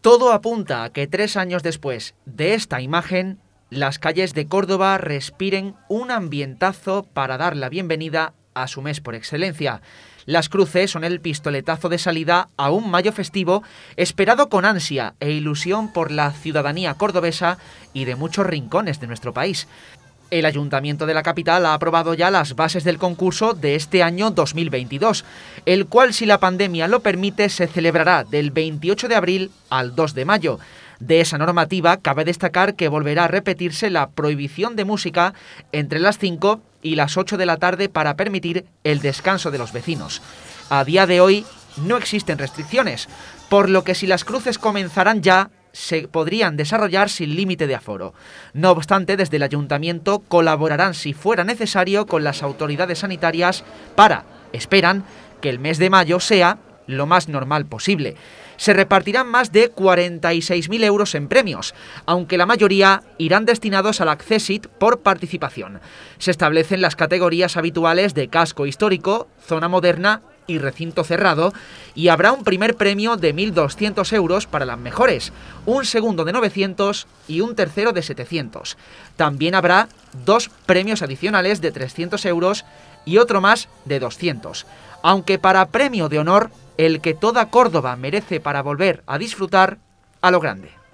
Todo apunta a que tres años después de esta imagen, las calles de Córdoba respiren un ambientazo para dar la bienvenida a su mes por excelencia. Las cruces son el pistoletazo de salida a un mayo festivo esperado con ansia e ilusión por la ciudadanía cordobesa y de muchos rincones de nuestro país. El Ayuntamiento de la capital ha aprobado ya las bases del concurso de este año 2022, el cual, si la pandemia lo permite, se celebrará del 28 de abril al 2 de mayo. De esa normativa cabe destacar que volverá a repetirse la prohibición de música entre las 5 y las 8 de la tarde para permitir el descanso de los vecinos. A día de hoy no existen restricciones, por lo que si las cruces comenzarán ya, se podrían desarrollar sin límite de aforo. No obstante, desde el ayuntamiento colaborarán si fuera necesario con las autoridades sanitarias para, esperan, que el mes de mayo sea lo más normal posible. Se repartirán más de 46.000 euros en premios, aunque la mayoría irán destinados al Accessit por participación. Se establecen las categorías habituales de casco histórico, zona moderna y recinto cerrado, y habrá un primer premio de 1.200 euros para las mejores, un segundo de 900 y un tercero de 700. También habrá dos premios adicionales de 300 euros y otro más de 200. Aunque para premio de honor, el que toda Córdoba merece para volver a disfrutar a lo grande.